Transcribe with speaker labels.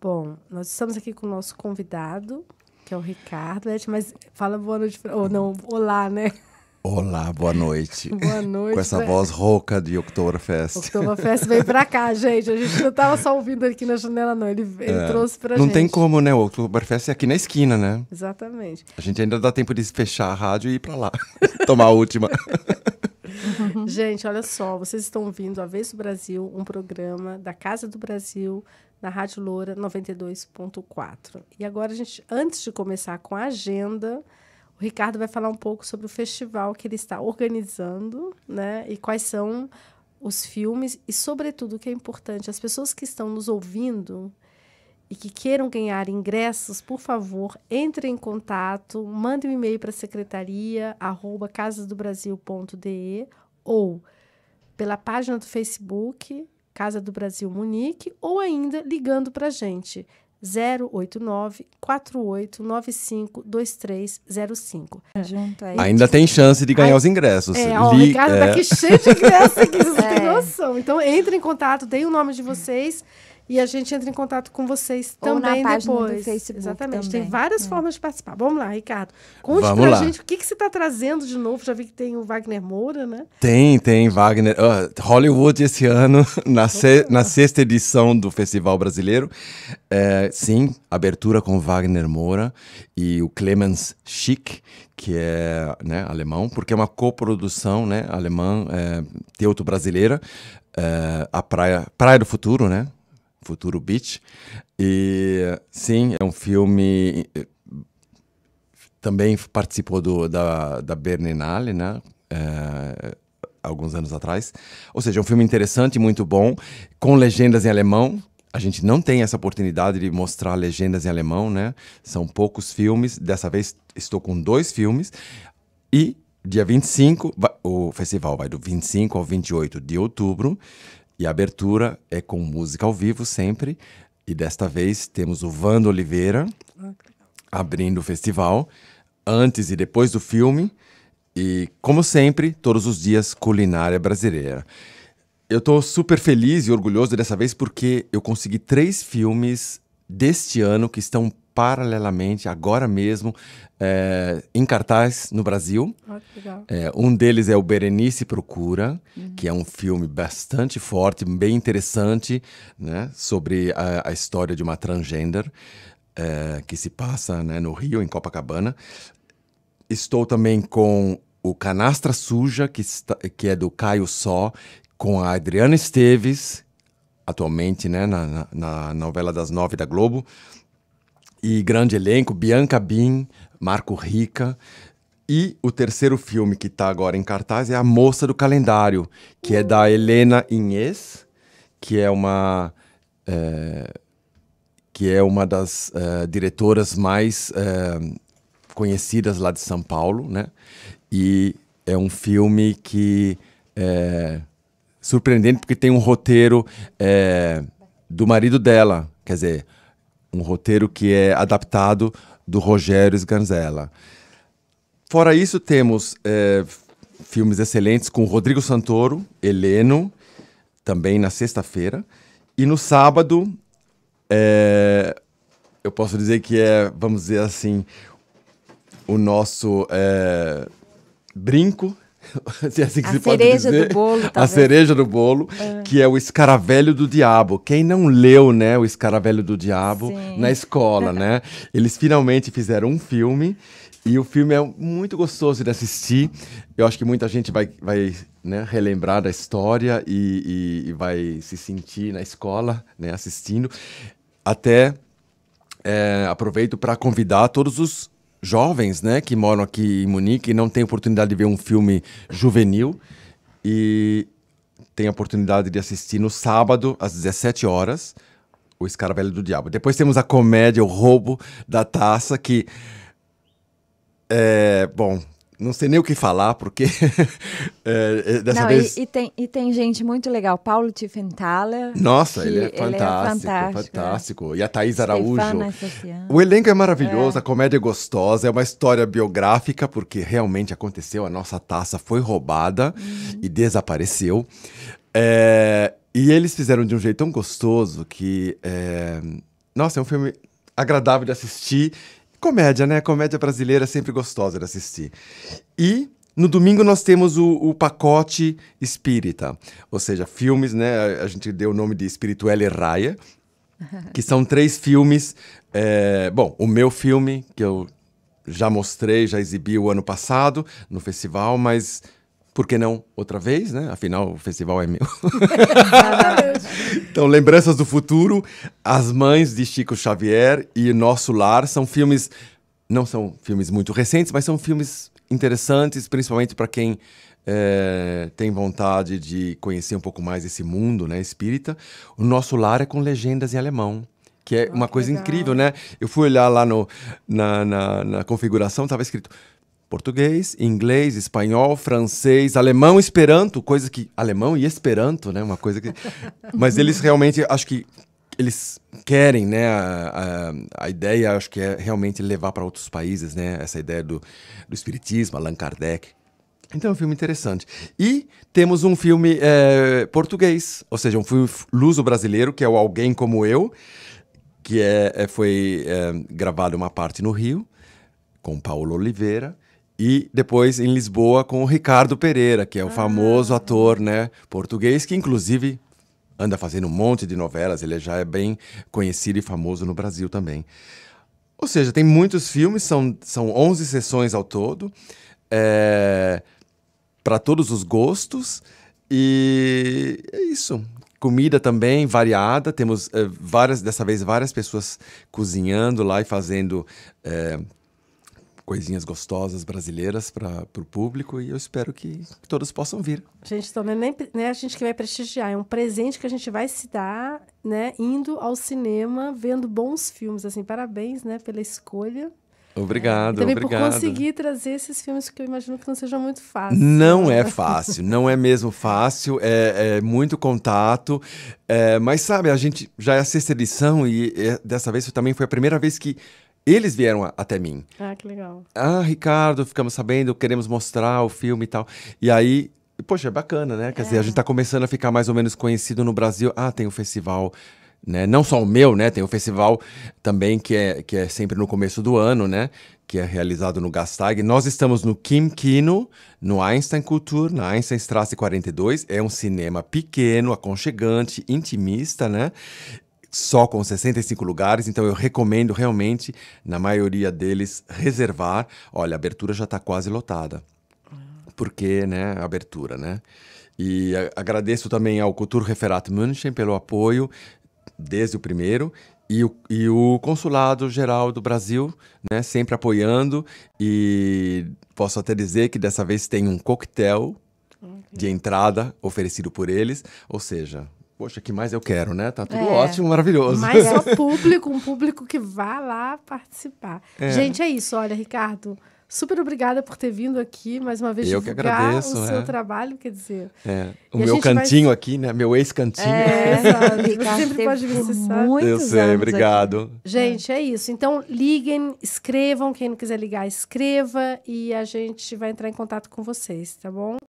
Speaker 1: Bom, nós estamos aqui com o nosso convidado, que é o Ricardo, né, mas fala boa noite, ou não, olá, né?
Speaker 2: Olá, boa noite. Boa noite. Com essa né? voz rouca de Oktoberfest. Oktoberfest veio
Speaker 1: pra cá, gente. A gente não tava só ouvindo aqui na janela, não. Ele, ele é, trouxe pra não gente. Não tem
Speaker 2: como, né? O Oktoberfest é aqui na esquina, né?
Speaker 1: Exatamente.
Speaker 2: A gente ainda dá tempo de fechar a rádio e ir pra lá. tomar a última.
Speaker 1: gente, olha só. Vocês estão ouvindo a Vez do Brasil, um programa da Casa do Brasil, na Rádio Loura 92.4. E agora a gente, antes de começar com a agenda, o Ricardo vai falar um pouco sobre o festival que ele está organizando, né? E quais são os filmes e sobretudo o que é importante, as pessoas que estão nos ouvindo e que queiram ganhar ingressos, por favor, entre em contato, mandem um e-mail para a secretaria arroba casasdobrasil.de ou pela página do Facebook Casa do Brasil Munique ou ainda ligando para a gente 089 4895 Junta Ainda tem chance de ganhar os ingressos. É, ó, Li, o Ricardo tá é. aqui cheio de ingressos que vocês é. não têm noção. Então entre em contato, deem o nome de vocês. É. E a gente entra em contato com vocês Ou também na depois. Do Facebook Exatamente. Também. Tem várias é. formas de participar. Vamos lá, Ricardo. Conte Vamos pra lá. gente o que, que você está trazendo de novo. Já vi que tem o Wagner Moura, né?
Speaker 2: Tem, tem, Wagner. Uh, Hollywood esse ano, na, se, na sexta edição do Festival Brasileiro. É, sim, abertura com Wagner Moura e o Clemens Schick, que é né, alemão, porque é uma coprodução né, alemã, é, teuto-brasileira. É, a Praia, Praia do Futuro, né? Futuro Beach. E sim, é um filme. Eh, também participou do, da, da né? É, alguns anos atrás. Ou seja, é um filme interessante, muito bom, com legendas em alemão, a gente não tem essa oportunidade de mostrar legendas em alemão, né? São poucos filmes. Dessa vez estou com dois filmes. E dia 25, o festival vai do 25 ao 28 de outubro. E a abertura é com música ao vivo sempre. E desta vez temos o Vando Oliveira abrindo o festival, antes e depois do filme. E, como sempre, todos os dias, culinária brasileira. Eu estou super feliz e orgulhoso dessa vez porque eu consegui três filmes deste ano que estão paralelamente, agora mesmo, é, em cartaz no Brasil. Oh, é, um deles é o Berenice Procura, uhum. que é um filme bastante forte, bem interessante, né, sobre a, a história de uma transgender é, que se passa né, no Rio, em Copacabana. Estou também com o Canastra Suja, que, está, que é do Caio Só, com a Adriana Esteves, atualmente né, na, na novela das nove da Globo e grande elenco, Bianca Bin, Marco Rica. E o terceiro filme que está agora em cartaz é A Moça do Calendário, que é da Helena Inês, que é uma é, que é uma das eh, diretoras mais eh, conhecidas lá de São Paulo, né? E é um filme que é surpreendente porque tem um roteiro é, do marido dela, quer dizer, um roteiro que é adaptado do Rogério Sganzella. Fora isso, temos é, filmes excelentes com Rodrigo Santoro, Heleno, também na sexta-feira. E no sábado, é, eu posso dizer que é, vamos dizer assim, o nosso é, brinco é assim que a se pode dizer. Do bolo, tá a cereja do bolo, é. que é o escaravelho do diabo. Quem não leu, né, o escaravelho do diabo Sim. na escola, né? Eles finalmente fizeram um filme e o filme é muito gostoso de assistir. Eu acho que muita gente vai, vai né, relembrar da história e, e, e vai se sentir na escola, né, assistindo. Até é, aproveito para convidar todos os jovens, né, que moram aqui em Munique e não têm oportunidade de ver um filme juvenil e tem a oportunidade de assistir no sábado às 17 horas o Escaravelho do Diabo. Depois temos a comédia O Roubo da Taça que é, bom, não sei nem o que falar, porque é, é, dessa não, vez... E, e, tem, e tem gente muito legal. Paulo Tiffenthaler. Nossa, ele é fantástico, ele é fantástico. fantástico. É. E a Thaís Araújo. É o elenco é maravilhoso, é. a comédia é gostosa, é uma história biográfica, porque realmente aconteceu, a nossa taça foi roubada uhum. e desapareceu. e eles fizeram de um jeito tão gostoso que... Nossa, é um filme agradável de assistir Comédia, né? Comédia brasileira é sempre gostosa de assistir. E no domingo nós temos o, o, pacote espírita, ou seja, filmes, né? A gente deu o nome de Spirituelle raia que são três filmes. É, bom, o meu filme, que eu já mostrei, já exibi o ano passado no festival, mas por que não outra vez, né? Afinal, o festival é meu. então, Lembranças do Futuro, As Mães de Chico Xavier e Nosso Lar são filmes, não são filmes muito recentes, mas são filmes interessantes, principalmente para quem é, tem vontade de conhecer um pouco mais esse mundo né, espírita. O Nosso Lar é com legendas em alemão que é ah, uma coisa legal. incrível, né? Eu fui olhar lá no, na, na, na configuração, estava escrito português, inglês, espanhol, francês, alemão, esperanto, coisa que alemão e esperanto, né? Uma coisa que, mas eles realmente acho que eles querem, né? A, a, a ideia acho que é realmente levar para outros países, né? Essa ideia do, do espiritismo, Allan Kardec. Então é um filme interessante. E temos um filme é, português, ou seja, um filme luso-brasileiro, que é o Alguém Como Eu, que é, é foi é, gravado uma parte no Rio, com Paulo Oliveira. E depois em Lisboa com o Ricardo Pereira, que é o ah. famoso ator né, português, que inclusive anda fazendo um monte de novelas, ele já é bem conhecido e famoso no Brasil também. Ou seja, tem muitos filmes, são, são 11 sessões ao todo, é, para todos os gostos, e é isso. Comida também variada, temos é, várias, dessa vez, várias pessoas cozinhando lá e fazendo é, coisinhas gostosas brasileiras para o público e eu espero que, todos possam vir.
Speaker 1: Gente, então é nem é a gente que vai prestigiar, é um presente que a gente vai se dar, né, indo ao cinema, vendo bons filmes, assim, parabéns, né, pela escolha.
Speaker 2: Obrigado, é, também obrigado. por conseguir
Speaker 1: trazer esses filmes que eu imagino que não seja muito fácil. Não é fácil,
Speaker 2: não é mesmo fácil, é, é muito contato, é, mas sabe, a gente já é a sexta edição e é, dessa vez também foi a primeira vez que eles vieram a, até mim. Ah, que legal. Ah, Ricardo, ficamos sabendo, queremos mostrar o filme e tal. E aí, poxa, é bacana, né? Quer é. dizer, a é. gente está começando a ficar mais ou menos conhecido no Brasil. Ah, tem o um festival né? Não só o meu, né? Tem o festival também que é, que é sempre no começo do ano, né? Que é realizado no Gastag. Nós estamos no Kim Kino, no Einstein Culture, na Einstein Strasse 42. É um cinema pequeno, aconchegante, intimista, né? só com 65 lugares, então eu recomendo realmente, na maioria deles, reservar. Olha, a abertura já está quase lotada. Porque, né, abertura, né? E agradeço também ao Kulturreferat München pelo apoio desde o primeiro e o, e o, Consulado Geral do Brasil, né, sempre apoiando. E posso até dizer que dessa vez tem um coquetel hum, de entrada oferecido por eles, ou seja, poxa, que mais eu quero, né? Tá tudo é, ótimo, maravilhoso. Mas só
Speaker 1: público, um público que vá lá participar. É. Gente, é isso. Olha, Ricardo, super obrigada por ter vindo aqui mais uma vez eu que agradeço, o seu é. trabalho, quer dizer. É. O e meu cantinho vai...
Speaker 2: aqui, né? Meu ex-cantinho. É,
Speaker 1: Ricardo, sempre pode vir, você sabe. Eu sei, obrigado. Aqui. Gente, é isso. Então, liguem, escrevam. Quem não quiser ligar, escreva e a gente vai entrar em contato com vocês, tá bom?